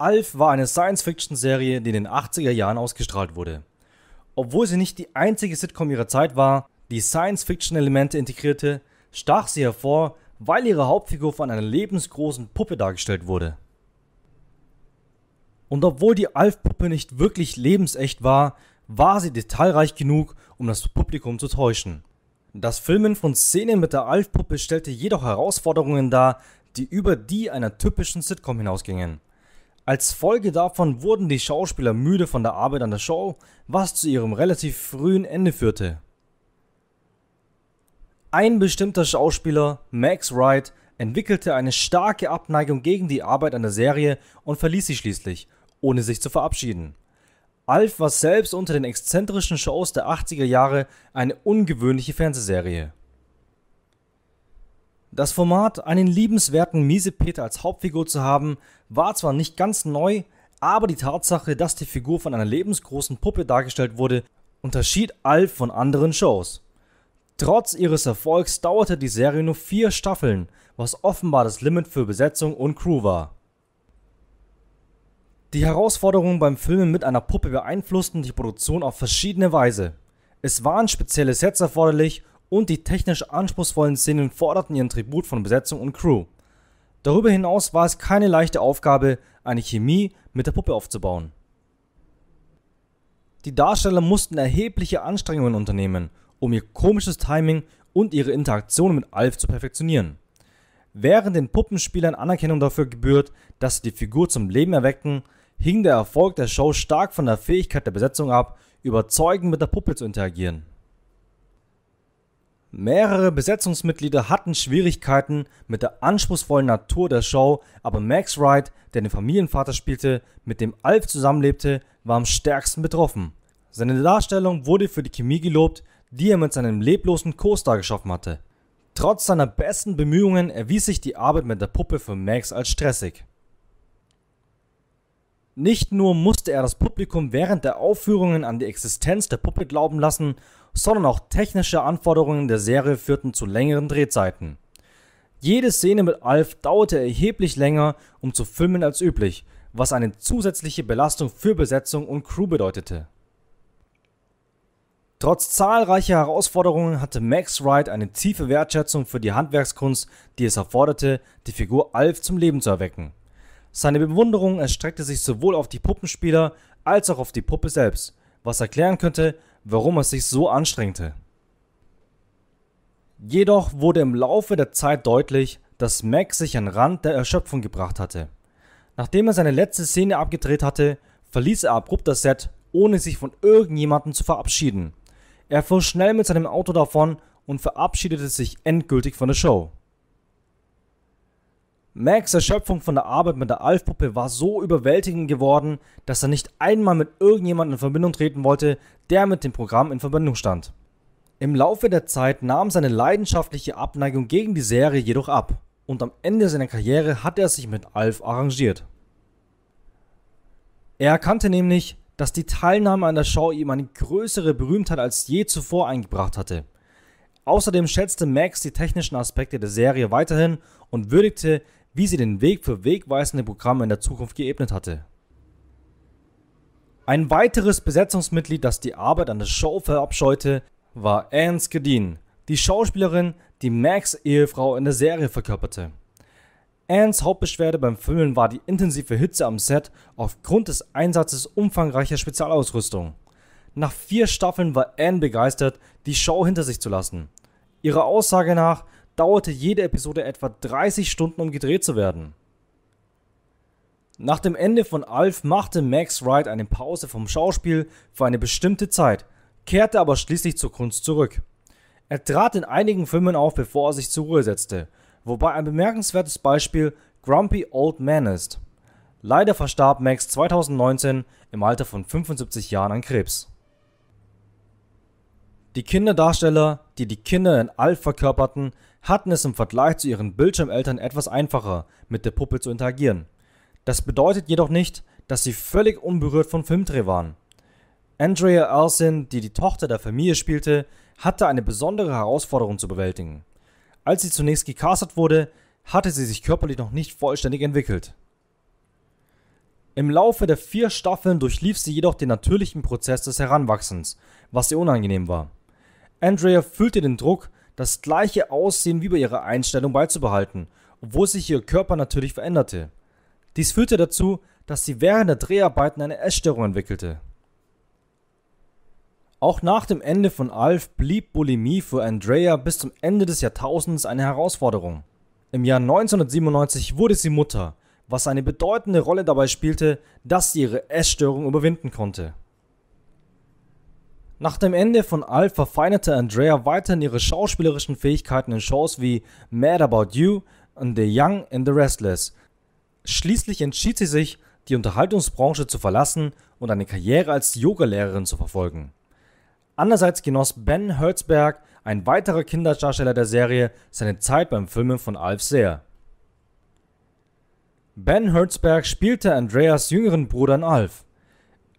Alf war eine Science-Fiction-Serie, die in den 80er Jahren ausgestrahlt wurde. Obwohl sie nicht die einzige Sitcom ihrer Zeit war, die Science-Fiction-Elemente integrierte, stach sie hervor, weil ihre Hauptfigur von einer lebensgroßen Puppe dargestellt wurde. Und obwohl die Alf-Puppe nicht wirklich lebensecht war, war sie detailreich genug, um das Publikum zu täuschen. Das Filmen von Szenen mit der Alf-Puppe stellte jedoch Herausforderungen dar, die über die einer typischen Sitcom hinausgingen. Als Folge davon wurden die Schauspieler müde von der Arbeit an der Show, was zu ihrem relativ frühen Ende führte. Ein bestimmter Schauspieler, Max Wright, entwickelte eine starke Abneigung gegen die Arbeit an der Serie und verließ sie schließlich, ohne sich zu verabschieden. Alf war selbst unter den exzentrischen Shows der 80er Jahre eine ungewöhnliche Fernsehserie. Das Format, einen liebenswerten Miesepeter als Hauptfigur zu haben, war zwar nicht ganz neu, aber die Tatsache, dass die Figur von einer lebensgroßen Puppe dargestellt wurde, unterschied all von anderen Shows. Trotz ihres Erfolgs dauerte die Serie nur vier Staffeln, was offenbar das Limit für Besetzung und Crew war. Die Herausforderungen beim Filmen mit einer Puppe beeinflussten die Produktion auf verschiedene Weise. Es waren spezielle Sets erforderlich und die technisch anspruchsvollen Szenen forderten ihren Tribut von Besetzung und Crew. Darüber hinaus war es keine leichte Aufgabe, eine Chemie mit der Puppe aufzubauen. Die Darsteller mussten erhebliche Anstrengungen unternehmen, um ihr komisches Timing und ihre Interaktion mit Alf zu perfektionieren. Während den Puppenspielern Anerkennung dafür gebührt, dass sie die Figur zum Leben erweckten, hing der Erfolg der Show stark von der Fähigkeit der Besetzung ab, überzeugend mit der Puppe zu interagieren. Mehrere Besetzungsmitglieder hatten Schwierigkeiten mit der anspruchsvollen Natur der Show, aber Max Wright, der den Familienvater spielte, mit dem Alf zusammenlebte, war am stärksten betroffen. Seine Darstellung wurde für die Chemie gelobt, die er mit seinem leblosen Co-Star geschaffen hatte. Trotz seiner besten Bemühungen erwies sich die Arbeit mit der Puppe für Max als stressig. Nicht nur musste er das Publikum während der Aufführungen an die Existenz der Puppe glauben lassen, sondern auch technische Anforderungen der Serie führten zu längeren Drehzeiten. Jede Szene mit Alf dauerte erheblich länger, um zu filmen als üblich, was eine zusätzliche Belastung für Besetzung und Crew bedeutete. Trotz zahlreicher Herausforderungen hatte Max Wright eine tiefe Wertschätzung für die Handwerkskunst, die es erforderte, die Figur Alf zum Leben zu erwecken. Seine Bewunderung erstreckte sich sowohl auf die Puppenspieler als auch auf die Puppe selbst, was erklären könnte, warum er sich so anstrengte. Jedoch wurde im Laufe der Zeit deutlich, dass Mac sich an Rand der Erschöpfung gebracht hatte. Nachdem er seine letzte Szene abgedreht hatte, verließ er abrupt das Set, ohne sich von irgendjemandem zu verabschieden. Er fuhr schnell mit seinem Auto davon und verabschiedete sich endgültig von der Show. Max Erschöpfung von der Arbeit mit der Alf-Puppe war so überwältigend geworden, dass er nicht einmal mit irgendjemandem in Verbindung treten wollte, der mit dem Programm in Verbindung stand. Im Laufe der Zeit nahm seine leidenschaftliche Abneigung gegen die Serie jedoch ab und am Ende seiner Karriere hatte er sich mit Alf arrangiert. Er erkannte nämlich, dass die Teilnahme an der Show ihm eine größere Berühmtheit als je zuvor eingebracht hatte. Außerdem schätzte Max die technischen Aspekte der Serie weiterhin und würdigte wie sie den Weg für wegweisende Programme in der Zukunft geebnet hatte. Ein weiteres Besetzungsmitglied, das die Arbeit an der Show verabscheute, war Anne Skadin, die Schauspielerin, die Max Ehefrau in der Serie verkörperte. Annes Hauptbeschwerde beim Filmen war die intensive Hitze am Set aufgrund des Einsatzes umfangreicher Spezialausrüstung. Nach vier Staffeln war Anne begeistert, die Show hinter sich zu lassen. Ihrer Aussage nach dauerte jede Episode etwa 30 Stunden, um gedreht zu werden. Nach dem Ende von Alf machte Max Wright eine Pause vom Schauspiel für eine bestimmte Zeit, kehrte aber schließlich zur Kunst zurück. Er trat in einigen Filmen auf, bevor er sich zur Ruhe setzte, wobei ein bemerkenswertes Beispiel Grumpy Old Man ist. Leider verstarb Max 2019 im Alter von 75 Jahren an Krebs. Die Kinderdarsteller die die Kinder in Alf verkörperten, hatten es im Vergleich zu ihren Bildschirmeltern etwas einfacher, mit der Puppe zu interagieren. Das bedeutet jedoch nicht, dass sie völlig unberührt von Filmdreh waren. Andrea Elsin, die die Tochter der Familie spielte, hatte eine besondere Herausforderung zu bewältigen. Als sie zunächst gecastet wurde, hatte sie sich körperlich noch nicht vollständig entwickelt. Im Laufe der vier Staffeln durchlief sie jedoch den natürlichen Prozess des Heranwachsens, was ihr unangenehm war. Andrea fühlte den Druck, das gleiche Aussehen wie bei ihrer Einstellung beizubehalten, obwohl sich ihr Körper natürlich veränderte. Dies führte dazu, dass sie während der Dreharbeiten eine Essstörung entwickelte. Auch nach dem Ende von Alf blieb Bulimie für Andrea bis zum Ende des Jahrtausends eine Herausforderung. Im Jahr 1997 wurde sie Mutter, was eine bedeutende Rolle dabei spielte, dass sie ihre Essstörung überwinden konnte. Nach dem Ende von Alf verfeinerte Andrea weiterhin ihre schauspielerischen Fähigkeiten in Shows wie Mad About You und The Young and the Restless. Schließlich entschied sie sich, die Unterhaltungsbranche zu verlassen und eine Karriere als Yogalehrerin zu verfolgen. Andererseits genoss Ben Hertzberg, ein weiterer Kinderdarsteller der Serie, seine Zeit beim Filmen von Alf sehr. Ben Hertzberg spielte Andreas jüngeren Bruder in Alf.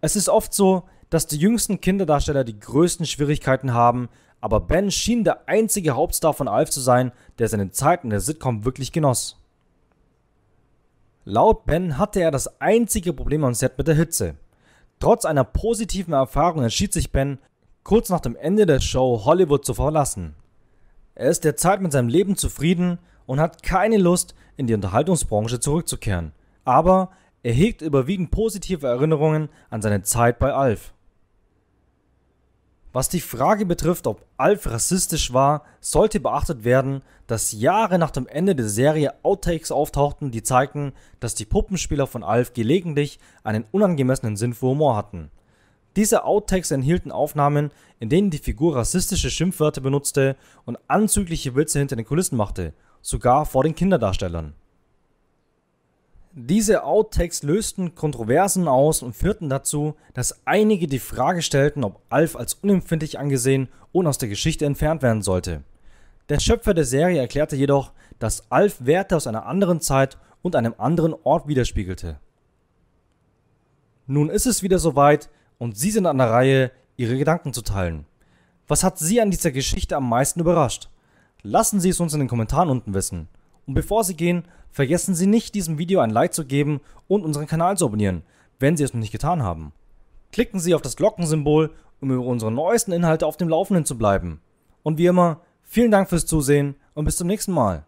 Es ist oft so, dass die jüngsten Kinderdarsteller die größten Schwierigkeiten haben, aber Ben schien der einzige Hauptstar von Alf zu sein, der seine Zeit in der Sitcom wirklich genoss. Laut Ben hatte er das einzige Problem am Set mit der Hitze. Trotz einer positiven Erfahrung entschied sich Ben, kurz nach dem Ende der Show Hollywood zu verlassen. Er ist derzeit mit seinem Leben zufrieden und hat keine Lust, in die Unterhaltungsbranche zurückzukehren. Aber er hegt überwiegend positive Erinnerungen an seine Zeit bei Alf. Was die Frage betrifft, ob Alf rassistisch war, sollte beachtet werden, dass Jahre nach dem Ende der Serie Outtakes auftauchten, die zeigten, dass die Puppenspieler von Alf gelegentlich einen unangemessenen Sinn für Humor hatten. Diese Outtakes enthielten Aufnahmen, in denen die Figur rassistische Schimpfwörter benutzte und anzügliche Witze hinter den Kulissen machte, sogar vor den Kinderdarstellern. Diese Outtakes lösten Kontroversen aus und führten dazu, dass einige die Frage stellten, ob Alf als unempfindlich angesehen und aus der Geschichte entfernt werden sollte. Der Schöpfer der Serie erklärte jedoch, dass Alf Werte aus einer anderen Zeit und einem anderen Ort widerspiegelte. Nun ist es wieder soweit und Sie sind an der Reihe, Ihre Gedanken zu teilen. Was hat Sie an dieser Geschichte am meisten überrascht? Lassen Sie es uns in den Kommentaren unten wissen. Und bevor Sie gehen, vergessen Sie nicht, diesem Video ein Like zu geben und unseren Kanal zu abonnieren, wenn Sie es noch nicht getan haben. Klicken Sie auf das Glockensymbol, um über unsere neuesten Inhalte auf dem Laufenden zu bleiben. Und wie immer, vielen Dank fürs Zusehen und bis zum nächsten Mal.